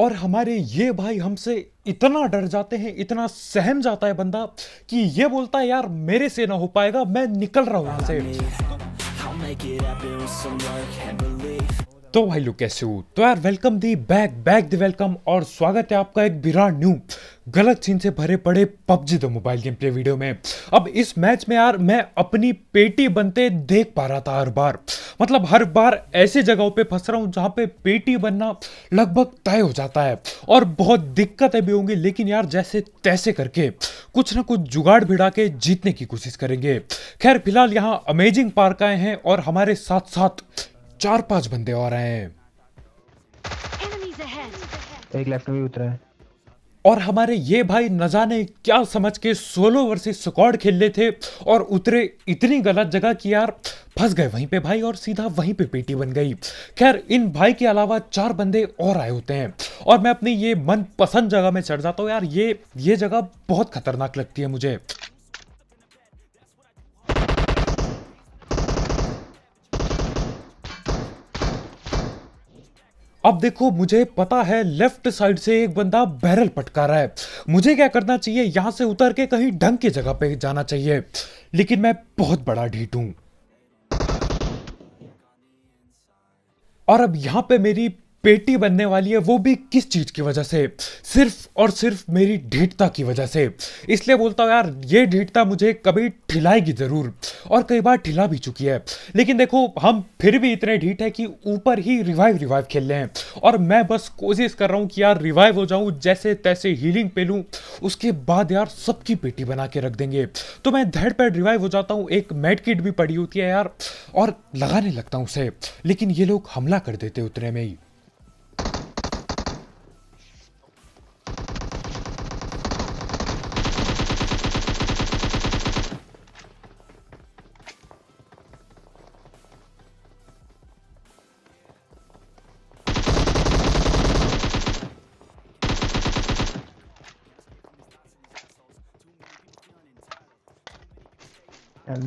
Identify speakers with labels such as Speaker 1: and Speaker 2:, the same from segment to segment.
Speaker 1: और हमारे ये भाई हमसे इतना डर जाते हैं इतना सहम जाता है बंदा कि ये बोलता है यार मेरे से ना हो पाएगा मैं निकल रहा हूँ यहाँ से तो भाई लोग कैसे हो तो यार welcome the back back the welcome और स्वागत है आपका एक विराट न्यू गलत सीन से भरे पड़े PUBG the mobile game play video में अब इस मैच में यार मैं अपनी पेटी बनते देख पा रहा था हर बार मतलब हर बार ऐसे जगहों पे फंस रहा हूँ जहाँ पे पेटी बनना लगभग तय हो जाता है और बहुत दिक्कतें भी होंगी लेकिन यार जैसे तैसे करके कुछ ना कुछ जुगाड़ भिड़ा के जीतने की कोशिश करेंगे खैर फिलहाल यहाँ अमेजिंग पार्क आए हैं और हमारे साथ साथ चार पांच बंदे और आए हैं एक लेफ्ट भी उतरा है और हमारे ये भाई न जाने क्या समझ के सोलो वर्सेस स्क्वाड खेल रहे थे और उतरे इतनी गलत जगह कि यार फंस गए वहीं पे भाई और सीधा वहीं पे पेटी बन गई खैर इन भाई के अलावा चार बंदे और आए होते हैं और मैं अपनी ये मन पसंद जगह में चढ़ जाता हूँ यार ये ये जगह बहुत खतरनाक लगती है मुझे अब देखो मुझे पता है लेफ्ट साइड से एक बंदा बैरल पटका रहा है मुझे क्या करना चाहिए यहां से उतर के कहीं ढंग की जगह पे जाना चाहिए लेकिन मैं बहुत बड़ा ढीट हूं और अब यहां पे मेरी पेटी बनने वाली है वो भी किस चीज़ की वजह से सिर्फ और सिर्फ मेरी ढीठता की वजह से इसलिए बोलता हूँ यार ये ढीठता मुझे कभी ठिलाएगी ज़रूर और कई बार ठिला भी चुकी है लेकिन देखो हम फिर भी इतने ढीठ है कि ऊपर ही रिवाइव रिवाइव खेल रहे हैं और मैं बस कोशिश कर रहा हूँ कि यार रिवाइव हो जाऊँ जैसे तैसे हीलिंग पे लूँ उसके बाद यार सबकी पेटी बना के रख देंगे तो मैं धड़ पैड रिवाइव हो जाता हूँ एक मेड किट भी पड़ी होती है यार और लगाने लगता हूँ उसे लेकिन ये लोग हमला कर देते उतने में ही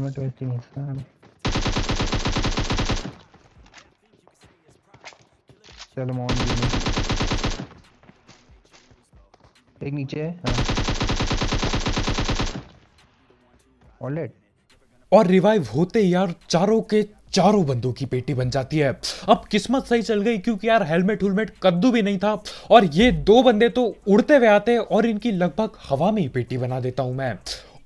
Speaker 1: arma que eu tenho, him on me. Take me, एक हाँ। All ऑलेट और रिवाइव होते यार चारों के चारों बंदों की पेटी बन जाती है अब किस्मत सही चल गई क्योंकि यार हेलमेट हुलमेट कद्दू भी नहीं था और ये दो बंदे तो उड़ते हुए आते और इनकी लगभग हवा में ही पेटी बना देता हूं मैं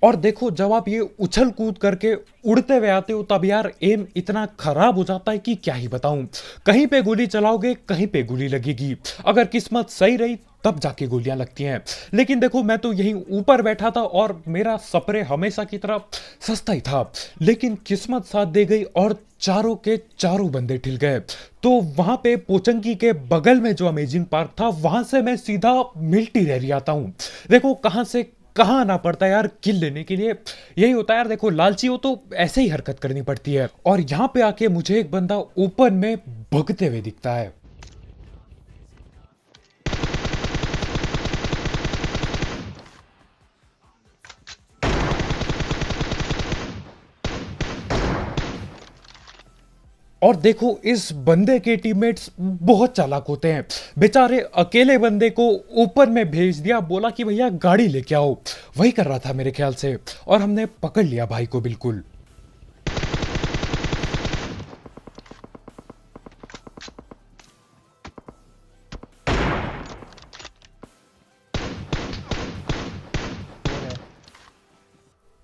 Speaker 1: और देखो जब आप ये उछल कूद करके उड़ते हुए आते हो तब यार एम इतना खराब हो जाता है कि क्या ही बताऊं कहीं पे गोली चलाओगे कहीं पे गोली लगेगी अगर किस्मत सही रही तब जाके गोलियां लगती हैं लेकिन देखो मैं तो यहीं ऊपर बैठा था और मेरा सपरे हमेशा की तरह सस्ता ही था लेकिन किस्मत साथ दे गई और चारों के चारों बंदे ठिल गए तो वहां पे पोचंकी के बगल में जो अमेजिंग पार्क था वहां से मैं सीधा मिल्टी रह आता हूँ देखो कहाँ से कहाँ आना पड़ता है यार किल लेने के लिए यही होता है यार देखो लालची हो तो ऐसे ही हरकत करनी पड़ती है और यहाँ पे आके मुझे एक बंदा ओपन में भगते हुए दिखता है और देखो इस बंदे के टीममेट्स बहुत चालाक होते हैं बेचारे अकेले बंदे को ऊपर में भेज दिया बोला कि भैया गाड़ी लेके आओ वही कर रहा था मेरे ख्याल से और हमने पकड़ लिया भाई को बिल्कुल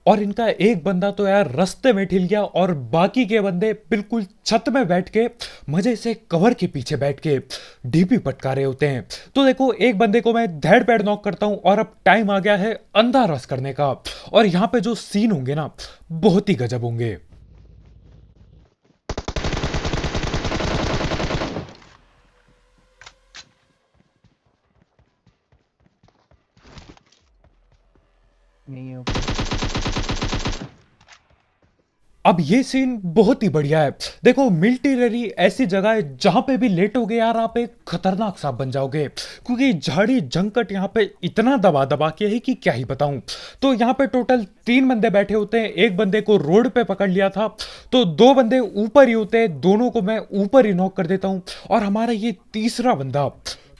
Speaker 1: और इनका एक बंदा तो यार रस्ते में ठिल गया और बाकी के बंदे बिल्कुल छत में बैठ के मजे से कवर के पीछे बैठ के डीपी पटका रहे होते हैं तो देखो एक बंदे को मैं धैड़ पैड नॉक करता हूँ और अब टाइम आ गया है अंधा रस करने का और यहाँ पे जो सीन होंगे ना बहुत ही गजब होंगे नहीं अब ये सीन बहुत ही बढ़िया है देखो मिलिटरी ऐसी जगह है जहां पे भी लेटोगे यार आप एक खतरनाक सांप बन जाओगे क्योंकि झाड़ी जंकट यहाँ पे इतना दबा दबा के है कि क्या ही बताऊं तो यहाँ पे टोटल तीन बंदे बैठे होते हैं एक बंदे को रोड पे पकड़ लिया था तो दो बंदे ऊपर ही होते हैं दोनों को मैं ऊपर ही नॉक कर देता हूँ और हमारा ये तीसरा बंदा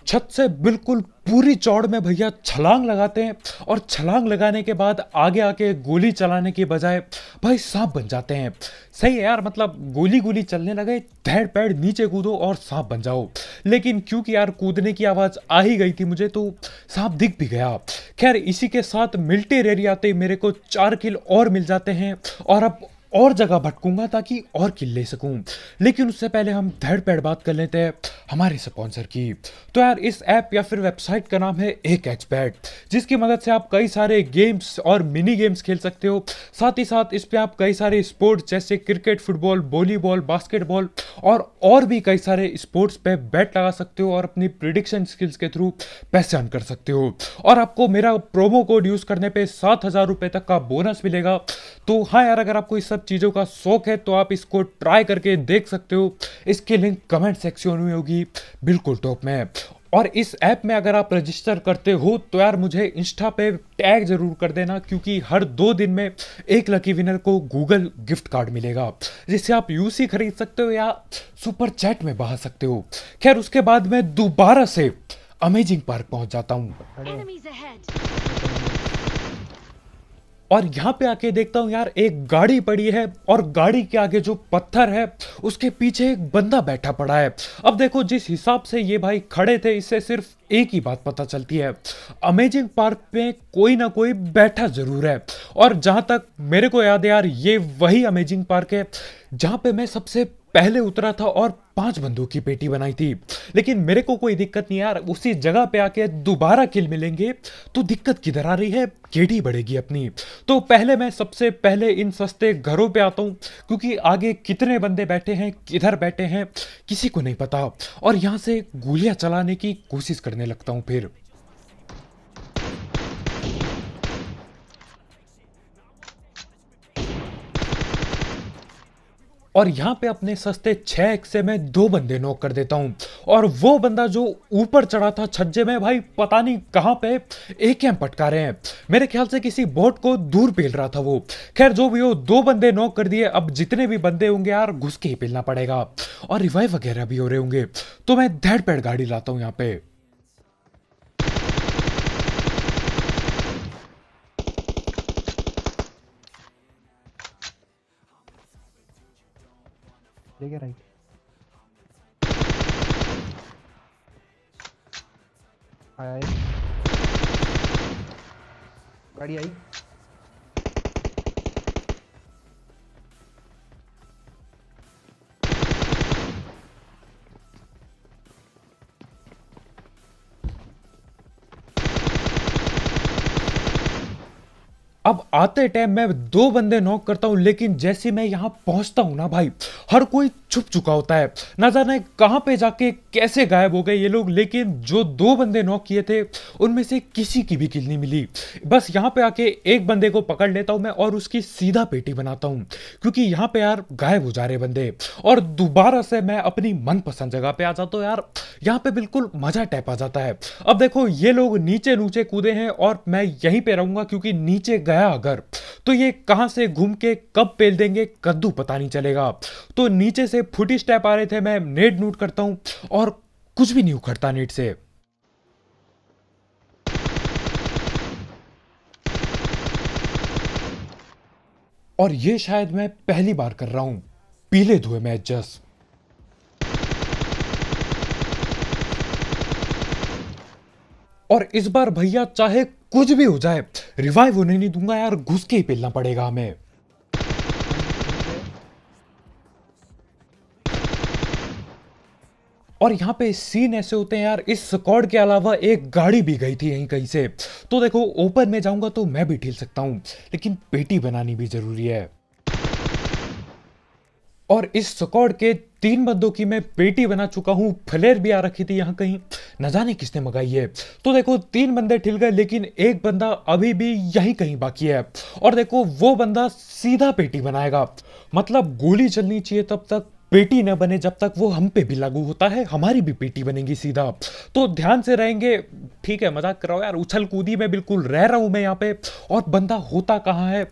Speaker 1: छत से बिल्कुल पूरी चौड़ में भैया छलांग लगाते हैं और छलांग लगाने के बाद आगे आके गोली चलाने के बजाय भाई सांप बन जाते हैं सही है यार मतलब गोली गोली चलने लगे धैड़ पैड़ नीचे कूदो और सांप बन जाओ लेकिन क्योंकि यार कूदने की आवाज़ आ ही गई थी मुझे तो सांप दिख भी गया खैर इसी के साथ मिल्टेर एरिया आते मेरे को चार किल और मिल जाते हैं और अब और जगह भटकूंगा ताकि और किल ले सकूं लेकिन उससे पहले हम धड़ पेड़ बात कर लेते हैं हमारे स्पॉन्सर की तो यार इस ऐप या फिर वेबसाइट का नाम है एक एक्सपैट जिसकी मदद से आप कई सारे गेम्स और मिनी गेम्स खेल सकते हो साथ ही साथ इस पर आप कई सारे स्पोर्ट्स जैसे क्रिकेट फुटबॉल वॉलीबॉल बास्केटबॉल और और भी कई सारे स्पोर्ट्स पे बैट लगा सकते हो और अपनी प्रिडिक्शन स्किल्स के थ्रू पैसे अर्न कर सकते हो और आपको मेरा प्रोमो कोड यूज़ करने पे सात हज़ार रुपये तक का बोनस मिलेगा तो हाँ यार अगर आपको इस सब सब चीज़ों का शौक है तो आप इसको ट्राई करके देख सकते हो इसकी लिंक कमेंट सेक्शन में होगी बिल्कुल टॉप में और इस ऐप में अगर आप रजिस्टर करते हो तो यार मुझे इंस्टा पे टैग जरूर कर देना क्योंकि हर दो दिन में एक लकी विनर को गूगल गिफ्ट कार्ड मिलेगा जिससे आप यूसी खरीद सकते हो या सुपर चैट में बहा सकते हो खैर उसके बाद मैं दोबारा से अमेजिंग पार्क पहुंच जाता हूँ और यहाँ पे आके देखता हूँ यार एक गाड़ी पड़ी है और गाड़ी के आगे जो पत्थर है उसके पीछे एक बंदा बैठा पड़ा है अब देखो जिस हिसाब से ये भाई खड़े थे इससे सिर्फ एक ही बात पता चलती है अमेजिंग पार्क पे कोई ना कोई बैठा जरूर है और जहाँ तक मेरे को याद है यार ये वही अमेजिंग पार्क है जहाँ पे मैं सबसे पहले उतरा था और पांच बंदूक की पेटी बनाई थी लेकिन मेरे को कोई दिक्कत नहीं यार उसी जगह पे आके दोबारा किल मिलेंगे तो दिक्कत किधर आ रही है केडी बढ़ेगी अपनी तो पहले मैं सबसे पहले इन सस्ते घरों पे आता हूँ क्योंकि आगे कितने बंदे बैठे हैं किधर बैठे हैं किसी को नहीं पता और यहाँ से गोलियाँ चलाने की कोशिश करने लगता हूँ फिर और यहाँ पे अपने सस्ते छः से मैं दो बंदे नोक कर देता हूँ और वो बंदा जो ऊपर चढ़ा था छज्जे में भाई पता नहीं कहाँ पे एक एम पटका रहे हैं मेरे ख्याल से किसी बोट को दूर पेल रहा था वो खैर जो भी हो दो बंदे नोक कर दिए अब जितने भी बंदे होंगे यार घुस के ही पेलना पड़ेगा और रिवाइव वगैरह भी हो रहे होंगे तो मैं धैड़ पैड़ गाड़ी लाता हूँ यहाँ पे देखे राइट आया गाड़ी आई अब आते टाइम मैं दो बंदे नॉक करता हूं लेकिन जैसे मैं यहां पहुंचता हूं ना भाई हर कोई छुप चुका होता है ना जाने कहाँ पे जाके कैसे गायब हो गए ये लोग लेकिन जो दो बंदे नॉक किए थे उनमें से किसी की भी किल नहीं मिली बस यहाँ पे आके एक बंदे को पकड़ लेता हूँ मैं और उसकी सीधा पेटी बनाता हूँ क्योंकि यहाँ पे यार गायब हो जा रहे बंदे और दोबारा से मैं अपनी मनपसंद जगह पर आ जाता हूँ यार यहाँ पर बिल्कुल मजा टैप आ जाता है अब देखो ये लोग नीचे नूचे कूदे हैं और मैं यहीं पर रहूँगा क्योंकि नीचे गया अगर तो ये कहां से घूम के कब पेल देंगे कद्दू पता नहीं चलेगा तो नीचे से फुटी स्टेप आ रहे थे मैं नेट नूट करता हूं और कुछ भी नहीं उखड़ता नेट से और ये शायद मैं पहली बार कर रहा हूं पीले धुए मैं जस्ट और इस बार भैया चाहे कुछ भी हो जाए रिवाइव होने नहीं दूंगा यार घुस के ही पेलना पड़ेगा हमें और यहाँ पे सीन ऐसे होते हैं यार इस स्कॉड के अलावा एक गाड़ी भी गई थी यहीं कहीं से तो देखो ओपन में जाऊंगा तो मैं भी ढील सकता हूँ लेकिन पेटी बनानी भी जरूरी है और इस स्कॉड के तीन बंदों की मैं पेटी बना चुका हूँ फ्लेयर भी आ रखी थी यहाँ कहीं न जाने किसने मंगाई है तो देखो तीन बंदे ठिल गए लेकिन एक बंदा अभी भी यहीं कहीं बाकी है और देखो वो बंदा सीधा पेटी बनाएगा मतलब गोली चलनी चाहिए तब तक पेटी न बने जब तक वो हम पे भी लागू होता है हमारी भी पेटी बनेगी सीधा तो ध्यान से रहेंगे ठीक है मजाक कराओ यार उछल कूदी में बिल्कुल रह रहा हूँ मैं यहाँ पे और बंदा होता कहाँ है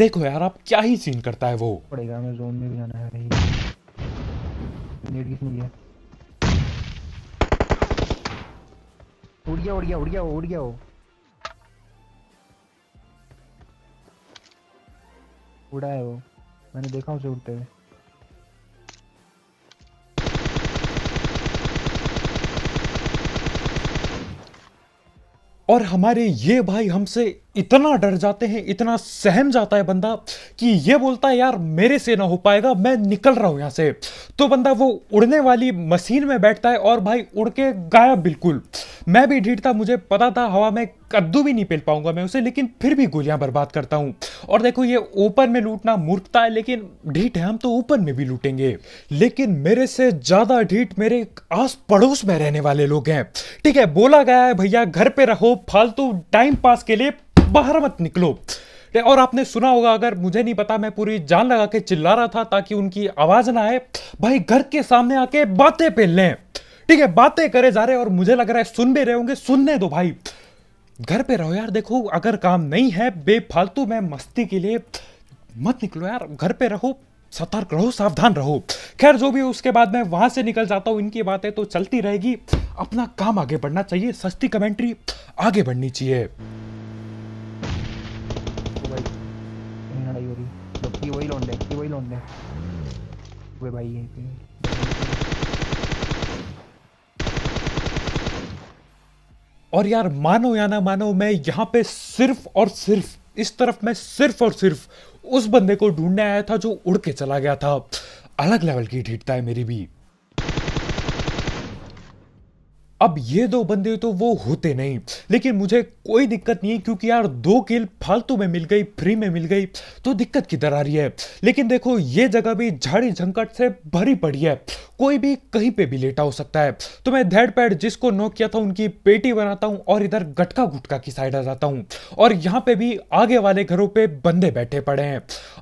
Speaker 1: देखो यार आप क्या ही सीन करता है वो पड़ेगा हमें जोन में भी जाना है भाई नेट किसने लिया उड़ गया उड़ गया उड़ गया उड़ गया वो उड़ा है वो मैंने देखा उसे उड़ते हुए और हमारे ये भाई हमसे इतना डर जाते हैं इतना सहम जाता है बंदा कि ये बोलता है यार मेरे से ना हो पाएगा मैं निकल रहा हूँ यहाँ से तो बंदा वो उड़ने वाली मशीन में बैठता है और भाई उड़ के गायब बिल्कुल मैं भी ढीठता था मुझे पता था हवा में कद्दू भी नहीं पेल पाऊंगा मैं उसे लेकिन फिर भी गोलियां बर्बाद करता हूं और देखो ये ओपन में लूटना मूर्खता है लेकिन ढीठ है हम तो ओपन में भी लूटेंगे लेकिन मेरे से ज़्यादा ढीठ मेरे आस पड़ोस में रहने वाले लोग हैं ठीक है बोला गया है भैया घर पे रहो फालतू टाइम पास के लिए बाहर मत निकलो और आपने सुना होगा अगर मुझे नहीं पता मैं पूरी जान लगा के चिल्ला रहा था ताकि उनकी आवाज़ ना आए भाई घर के सामने आके बातें पे लें ठीक है बातें करे जा रहे और मुझे लग रहा है सुन भी रहे होंगे सुनने दो भाई घर पे रहो यार देखो अगर काम नहीं है बेफालतू में मस्ती के लिए मत निकलो यार घर पे रहो सतर्क रहो सावधान रहो खैर जो भी उसके बाद मैं वहां से निकल जाता हूँ इनकी बातें तो चलती रहेगी अपना काम आगे बढ़ना चाहिए सस्ती कमेंट्री आगे बढ़नी चाहिए बंदे वे भाई यहीं पे और यार मानो या ना मानो मैं यहां पे सिर्फ और सिर्फ इस तरफ मैं सिर्फ और सिर्फ उस बंदे को ढूंढने आया था जो उड़ के चला गया था अलग लेवल की ढीटता है मेरी भी अब ये दो बंदे तो वो होते नहीं लेकिन मुझे कोई दिक्कत नहीं क्योंकि यार दो किल फालतू में मिल गई फ्री में मिल गई तो दिक्कत किधर आ रही है लेकिन देखो ये जगह भी झाड़ी झंकट से भरी पड़ी है कोई भी कहीं पे भी लेटा हो सकता है तो मैं धैड़ पैड जिसको नोक किया था उनकी पेटी बनाता हूँ और इधर गटका गुटका की साइड आ जाता हूँ और यहाँ पे भी आगे वाले घरों पे बंदे बैठे पड़े हैं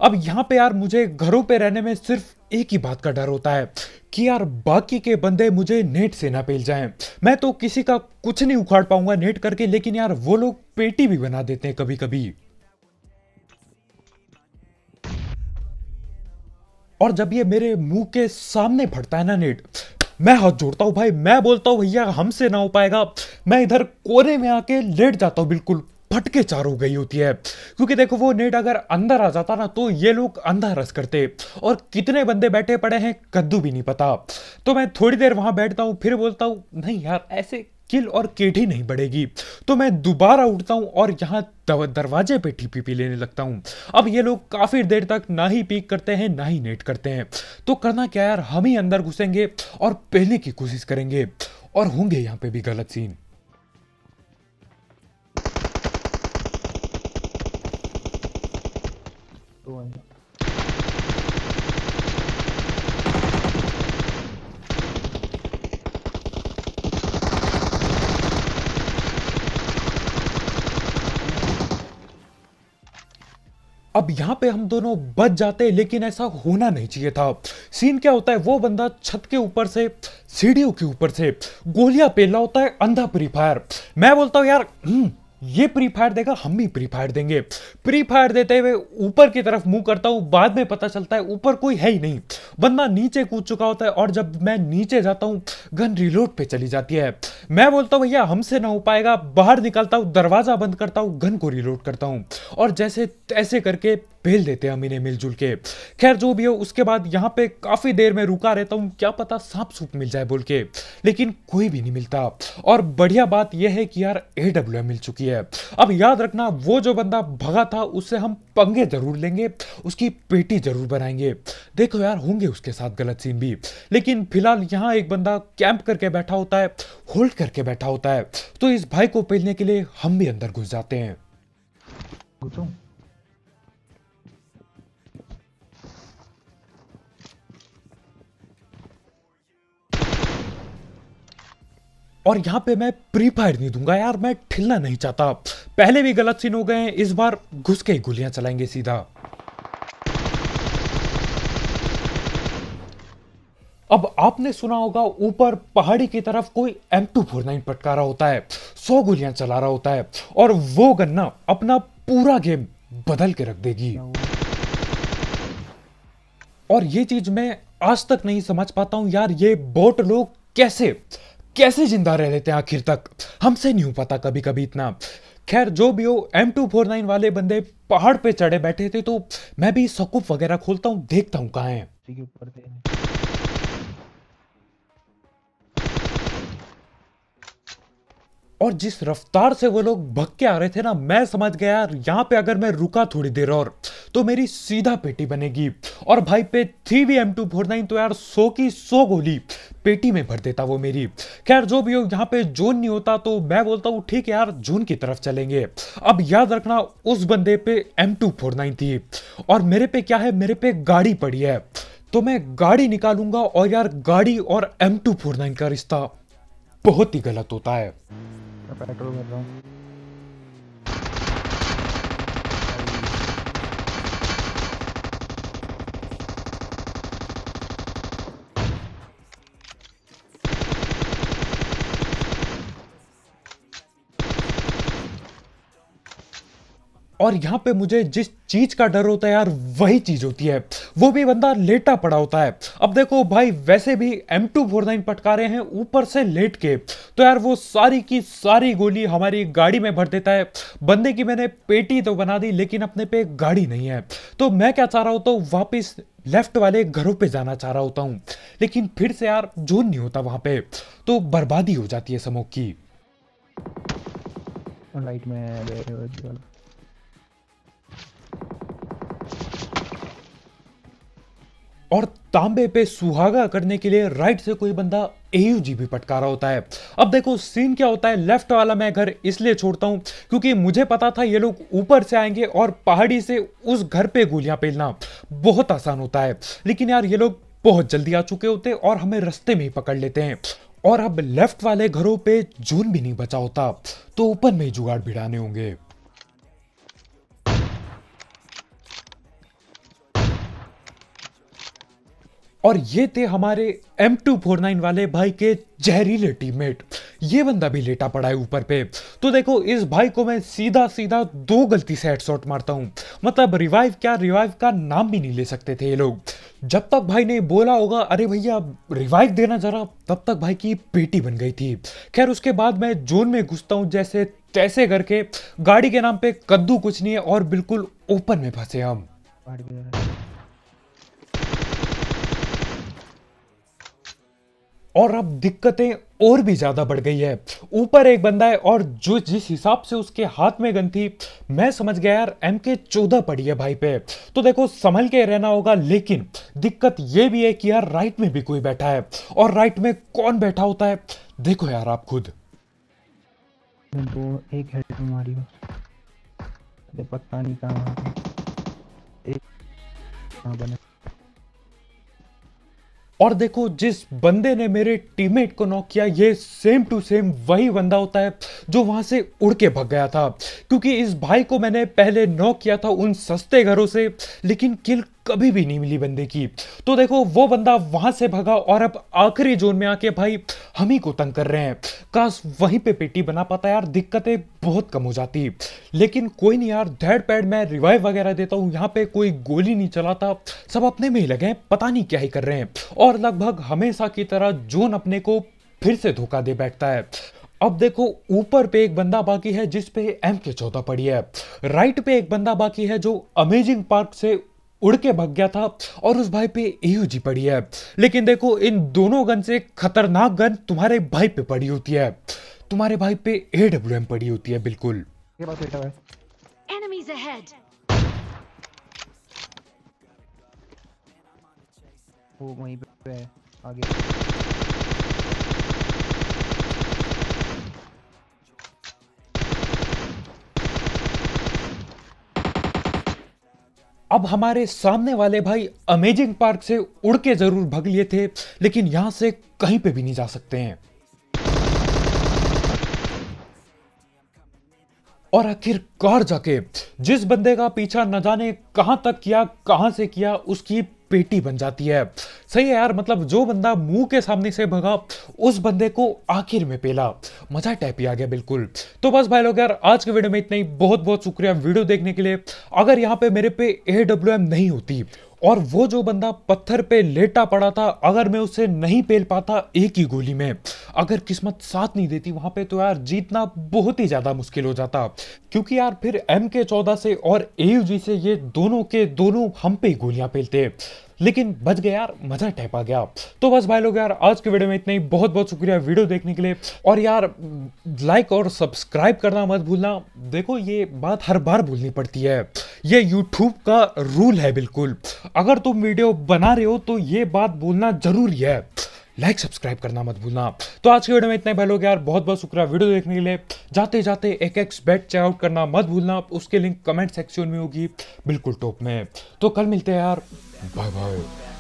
Speaker 1: अब यहाँ पे यार मुझे घरों पे रहने में सिर्फ एक ही बात का डर होता है कि यार बाकी के बंदे मुझे नेट से ना पेल जाएं मैं तो किसी का कुछ नहीं उखाड़ पाऊंगा नेट करके लेकिन यार वो लोग पेटी भी बना देते हैं कभी कभी और जब ये मेरे मुंह के सामने फटता है ना नेट मैं हाथ जोड़ता हूं भाई मैं बोलता हूं भैया हमसे ना हो पाएगा मैं इधर कोने में आके लेट जाता हूं बिल्कुल फटके चार हो गई होती है क्योंकि देखो वो नेट अगर अंदर आ जाता ना तो ये लोग अंधा रस करते और कितने बंदे बैठे पड़े हैं कद्दू भी नहीं पता तो मैं थोड़ी देर वहाँ बैठता हूँ फिर बोलता हूँ नहीं यार ऐसे किल और केठी नहीं बढ़ेगी तो मैं दोबारा उठता हूँ और यहाँ दरवाजे पे टीपी पी लेने लगता हूँ अब ये लोग काफ़ी देर तक ना ही पीक करते हैं ना ही नेट करते हैं तो करना क्या यार हम ही अंदर घुसेंगे और पहले की कोशिश करेंगे और होंगे यहाँ पे भी गलत सीन going. अब यहाँ पे हम दोनों बच जाते लेकिन ऐसा होना नहीं चाहिए था सीन क्या होता है वो बंदा छत के ऊपर से सीढ़ियों के ऊपर से गोलियां पेला होता है अंधा प्री फायर मैं बोलता हूँ यार हम्म, ये प्री फायर देगा हम भी प्री फायर देंगे प्री फायर देते हुए ऊपर की तरफ मुंह करता हूँ बाद में पता चलता है ऊपर कोई है ही नहीं बंदा नीचे कूद चुका होता है और जब मैं नीचे जाता हूँ गन रिलोड पे चली जाती है मैं बोलता हूँ भैया हमसे ना हो पाएगा बाहर निकलता हूँ दरवाज़ा बंद करता हूँ गन को रिलोड करता हूँ और जैसे ऐसे करके पेल देते हैं अमीने मिलजुल के खैर जो भी हो उसके बाद यहाँ पे काफ़ी देर में रुका रहता हूँ क्या पता सांप सूप मिल जाए बोल के लेकिन कोई भी नहीं मिलता और बढ़िया बात यह है कि यार ए डब्ल्यू मिल चुकी है अब याद रखना वो जो बंदा भगा था उससे हम पंगे जरूर लेंगे उसकी पेटी जरूर बनाएंगे देखो यार होंगे उसके साथ गलत सीन भी लेकिन फिलहाल यहाँ एक बंदा कैंप करके बैठा होता है होल्ड करके बैठा होता है तो इस भाई को पेलने के लिए हम भी अंदर घुस जाते हैं और यहाँ पे मैं प्री फायर नहीं दूंगा यार मैं ठिलना नहीं चाहता पहले भी गलत सीन हो गए हैं इस बार घुस के ही गोलियां चलाएंगे सीधा अब आपने सुना होगा ऊपर पहाड़ी की तरफ कोई एम टू फोर नाइन रहा होता है सौ गोलियां चला रहा होता है और वो गन्ना अपना पूरा गेम बदल के रख देगी और ये चीज मैं आज तक नहीं समझ पाता हूं यार ये बोट लोग कैसे कैसे जिंदा रह लेते हैं आखिर तक हमसे नहीं पता कभी कभी इतना खैर जो भी हो एम टू फोर नाइन वाले बंदे पहाड़ पे चढ़े बैठे थे तो मैं भी सकूफ वगैरह खोलता हूँ देखता हूँ कहाँ है और जिस रफ्तार से वो लोग भग के आ रहे थे ना मैं समझ गया यहाँ पे अगर मैं रुका थोड़ी देर और तो मेरी सीधा पेटी बनेगी और भाई पे three V M two four nine तो यार सो की सो गोली पेटी में भर देता वो मेरी खैर जो भी हो यहाँ पे जोन नहीं होता तो मैं बोलता हूँ ठीक है यार जोन की तरफ चलेंगे अब याद रखना उस बंदे पे एम टू फोर नाइन थी और मेरे पे क्या है मेरे पे गाड़ी पड़ी है तो मैं गाड़ी निकालूंगा और यार गाड़ी और एम टू फोर नाइन का रिश्ता बहुत ही गलत होता है मैं पेट्रोल कर रहा हूँ और यहाँ पे मुझे जिस चीज का डर होता है यार वही चीज होती है वो भी बंदा लेटा पड़ा होता है अब देखो भाई वैसे भी एम टू फोर नाइन पटकारे हैं ऊपर से लेट के तो यार वो सारी की सारी गोली हमारी गाड़ी में भर देता है बंदे की मैंने पेटी तो बना दी लेकिन अपने पे गाड़ी नहीं है तो मैं क्या चाह रहा होता हूँ वापिस लेफ्ट वाले घरों पे जाना चाह रहा होता हूँ लेकिन फिर से यार जोन नहीं होता वहाँ पे तो बर्बादी हो जाती है समोक की और तांबे पे सुहागा करने के लिए राइट से कोई बंदा एयूजी भी पटका रहा होता है अब देखो सीन क्या होता है लेफ्ट वाला मैं घर इसलिए छोड़ता हूं क्योंकि मुझे पता था ये लोग ऊपर से आएंगे और पहाड़ी से उस घर पे गोलियां पेलना बहुत आसान होता है लेकिन यार ये लोग बहुत जल्दी आ चुके होते और हमें रस्ते में ही पकड़ लेते हैं और अब लेफ्ट वाले घरों पे जून भी नहीं बचा होता तो ऊपर में ही जुगाड़ भिड़ाने होंगे और ये थे हमारे एम टू फोर नाइन वाले भाई के जहरीले टीममेट ये बंदा भी लेटा पड़ा है ऊपर पे तो देखो इस भाई को मैं सीधा सीधा दो गलती से हेडशॉट मारता हूँ मतलब रिवाइव क्या रिवाइव का नाम भी नहीं ले सकते थे ये लोग जब तक भाई ने बोला होगा अरे भैया रिवाइव देना जरा तब तक भाई की पेटी बन गई थी खैर उसके बाद मैं जोन में घुसता हूँ जैसे तैसे करके गाड़ी के नाम पे कद्दू कुछ नहीं है और बिल्कुल ओपन में फंसे हम और अब दिक्कतें और भी ज़्यादा बढ़ गई है ऊपर एक बंदा है और जो जिस हिसाब से उसके हाथ में गन थी मैं समझ गया यार एम के चौदह पड़ी है भाई पे तो देखो संभल के रहना होगा लेकिन दिक्कत ये भी है कि यार राइट में भी कोई बैठा है और राइट में कौन बैठा होता है देखो यार आप खुद एक पता नहीं कहा और देखो जिस बंदे ने मेरे टीममेट को नॉक किया ये सेम टू सेम वही बंदा होता है जो वहां से उड़ के भग गया था क्योंकि इस भाई को मैंने पहले नॉक किया था उन सस्ते घरों से लेकिन किल कभी भी नहीं मिली बंदे की तो देखो वो बंदा वहां से भगा और अब आखिरी जोन में आके भाई हम ही को तंग कर रहे हैं काश वहीं पे पेटी बना पाता यार दिक्कतें बहुत कम हो जाती लेकिन कोई नहीं यार धैड पैड मैं रिवाइव वगैरह देता हूँ यहाँ पे कोई गोली नहीं चलाता सब अपने में ही लगे हैं पता नहीं क्या ही कर रहे हैं और लगभग हमेशा की तरह जोन अपने को फिर से धोखा दे बैठता है अब देखो ऊपर पे एक बंदा बाकी है जिस पे एम के चौदह पड़ी है राइट पे एक बंदा बाकी है जो अमेजिंग पार्क से उड़ के भग गया था और उस भाई पे एयूजी पड़ी है लेकिन देखो इन दोनों गन से खतरनाक गन तुम्हारे भाई पे पड़ी होती है तुम्हारे भाई पे ए एम पड़ी होती है बिल्कुल वो वहीं पे आगे अब हमारे सामने वाले भाई अमेजिंग पार्क से उड़ के जरूर भग लिए थे लेकिन यहां से कहीं पे भी नहीं जा सकते हैं और आखिरकार जाके जिस बंदे का पीछा न जाने कहां तक किया कहां से किया उसकी पेटी बन जाती है सही है यार मतलब जो बंदा मुंह के सामने से भगा उस बंदे को आखिर में पेला मजा टैप ही आ गया बिल्कुल तो बस भाई लोग यार आज के वीडियो में इतना ही बहुत बहुत शुक्रिया वीडियो देखने के लिए अगर यहाँ पे मेरे पे ए नहीं होती और वो जो बंदा पत्थर पे लेटा पड़ा था अगर मैं उसे नहीं पेल पाता एक ही गोली में अगर किस्मत साथ नहीं देती वहां पे तो यार जीतना बहुत ही ज़्यादा मुश्किल हो जाता क्योंकि यार फिर एम के चौदह से और ए से ये दोनों के दोनों हम पे ही गोलियां पेलते लेकिन बच गया यार मजा टहपा गया तो बस भाई लोग यार आज के वीडियो में इतना ही बहुत बहुत शुक्रिया वीडियो देखने के लिए और यार लाइक और सब्सक्राइब करना मत भूलना देखो ये बात हर बार भूलनी पड़ती है ये यूट्यूब का रूल है बिल्कुल अगर तुम वीडियो बना रहे हो तो ये बात बोलना जरूरी है लाइक सब्सक्राइब करना मत भूलना तो आज की वीडियो में इतने भाई लोग यार बहुत बहुत शुक्रिया वीडियो देखने के लिए जाते जाते एक एक्स बेट चेकआउट करना मत भूलना उसके लिंक कमेंट सेक्शन में होगी बिल्कुल टॉप में तो कल मिलते हैं यार बाय बाय